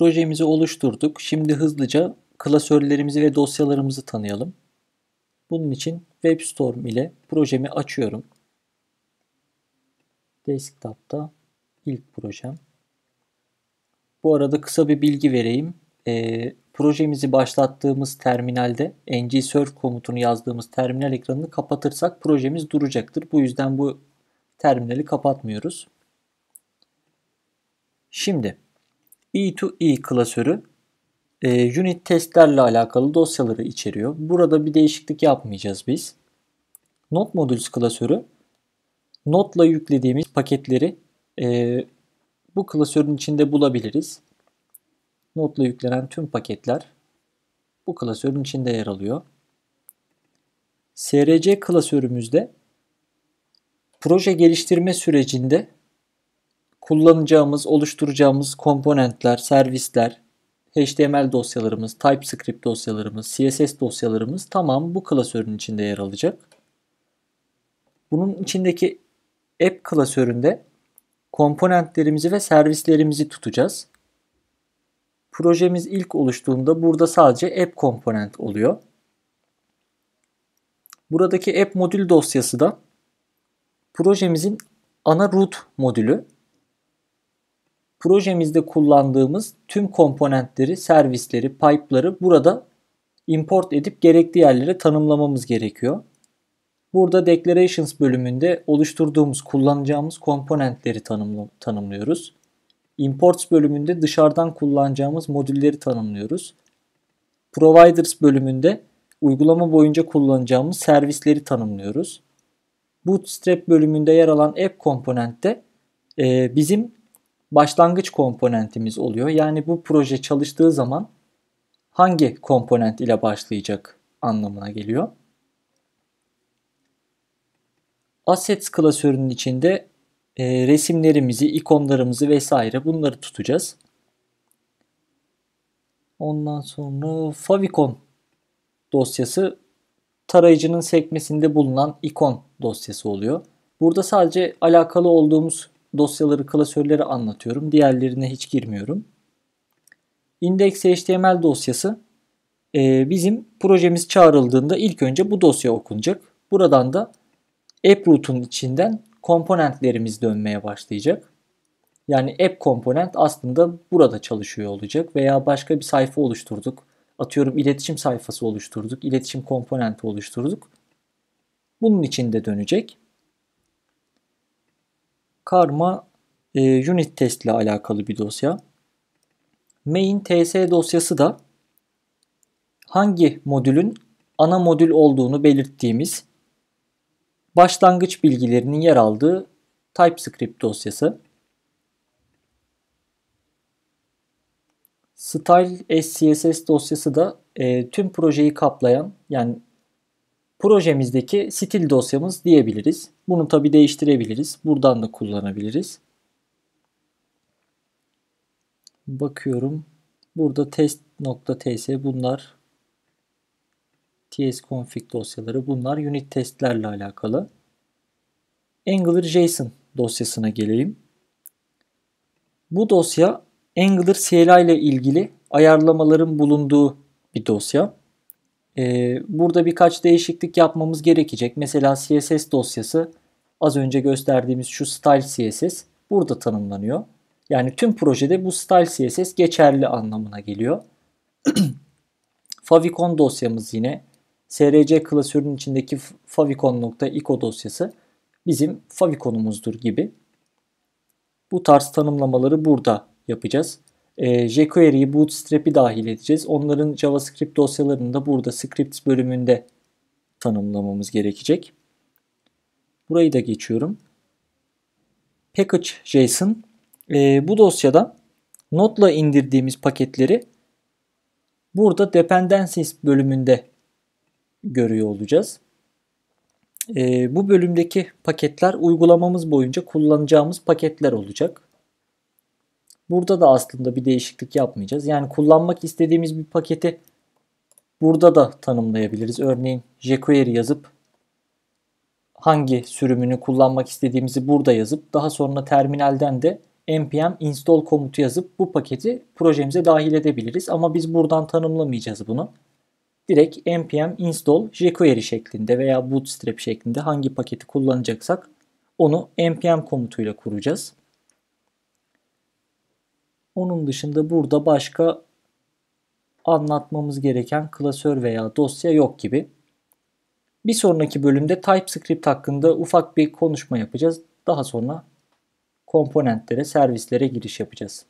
Projemizi oluşturduk. Şimdi hızlıca klasörlerimizi ve dosyalarımızı tanıyalım. Bunun için WebStorm ile projemi açıyorum. Desktop'ta ilk projem. Bu arada kısa bir bilgi vereyim. E, projemizi başlattığımız terminalde ng-serve komutunu yazdığımız terminal ekranını kapatırsak projemiz duracaktır. Bu yüzden bu terminali kapatmıyoruz. Şimdi e2E e klasörü e, unit testlerle alakalı dosyaları içeriyor. Burada bir değişiklik yapmayacağız biz. Not Modules klasörü notla yüklediğimiz paketleri e, bu klasörün içinde bulabiliriz. Notla yüklenen tüm paketler bu klasörün içinde yer alıyor. SRC klasörümüzde proje geliştirme sürecinde kullanacağımız, oluşturacağımız komponentler, servisler, HTML dosyalarımız, TypeScript dosyalarımız, CSS dosyalarımız tamam bu klasörün içinde yer alacak. Bunun içindeki app klasöründe komponentlerimizi ve servislerimizi tutacağız. Projemiz ilk oluştuğunda burada sadece app komponent oluyor. Buradaki app modül dosyası da projemizin ana root modülü projemizde kullandığımız tüm komponentleri, servisleri, pipe'ları burada import edip gerekli yerlere tanımlamamız gerekiyor. Burada Declarations bölümünde oluşturduğumuz, kullanacağımız komponentleri tanımlı, tanımlıyoruz. Imports bölümünde dışarıdan kullanacağımız modülleri tanımlıyoruz. Providers bölümünde uygulama boyunca kullanacağımız servisleri tanımlıyoruz. Bootstrap bölümünde yer alan app komponentte e, bizim başlangıç komponentimiz oluyor. Yani bu proje çalıştığı zaman hangi komponent ile başlayacak anlamına geliyor. Assets klasörünün içinde e, resimlerimizi, ikonlarımızı vesaire bunları tutacağız. Ondan sonra favicon dosyası tarayıcının sekmesinde bulunan ikon dosyası oluyor. Burada sadece alakalı olduğumuz dosyaları, klasörleri anlatıyorum. Diğerlerine hiç girmiyorum. Index.html dosyası e, bizim projemiz çağrıldığında ilk önce bu dosya okunacak. Buradan da app AppRoot'un içinden komponentlerimiz dönmeye başlayacak. Yani app komponent aslında burada çalışıyor olacak veya başka bir sayfa oluşturduk. Atıyorum iletişim sayfası oluşturduk, iletişim komponenti oluşturduk. Bunun içinde dönecek karma e, unit test ile alakalı bir dosya. Main TS dosyası da hangi modülün ana modül olduğunu belirttiğimiz başlangıç bilgilerinin yer aldığı TypeScript dosyası. Style SCSS dosyası da e, tüm projeyi kaplayan yani projemizdeki stil dosyamız diyebiliriz. Bunu tabi değiştirebiliriz. Buradan da kullanabiliriz. Bakıyorum. Burada test.ts bunlar tsconfig dosyaları bunlar unit testlerle alakalı. AngularJSON dosyasına geleyim. Bu dosya Angular CLI ile ilgili ayarlamaların bulunduğu bir dosya. Ee, burada birkaç değişiklik yapmamız gerekecek. Mesela CSS dosyası az önce gösterdiğimiz şu style CSS burada tanımlanıyor. Yani tüm projede bu style CSS geçerli anlamına geliyor. favicon dosyamız yine src klasörünün içindeki favicon.ico dosyası bizim faviconumuzdur gibi. Bu tarz tanımlamaları burada yapacağız. E, jQuery'yi, Bootstrap'i dahil edeceğiz. Onların JavaScript dosyalarını da burada scripts bölümünde tanımlamamız gerekecek. Burayı da geçiyorum. Package.json e, bu dosyada notla indirdiğimiz paketleri burada dependencies bölümünde görüyor olacağız. E, bu bölümdeki paketler uygulamamız boyunca kullanacağımız paketler olacak. Burada da aslında bir değişiklik yapmayacağız. Yani kullanmak istediğimiz bir paketi burada da tanımlayabiliriz. Örneğin jQuery yazıp hangi sürümünü kullanmak istediğimizi burada yazıp daha sonra terminalden de npm install komutu yazıp bu paketi projemize dahil edebiliriz. Ama biz buradan tanımlamayacağız bunu. Direkt npm install jQuery şeklinde veya bootstrap şeklinde hangi paketi kullanacaksak onu npm komutuyla kuracağız. Onun dışında burada başka anlatmamız gereken klasör veya dosya yok gibi. Bir sonraki bölümde TypeScript hakkında ufak bir konuşma yapacağız. Daha sonra komponentlere, servislere giriş yapacağız.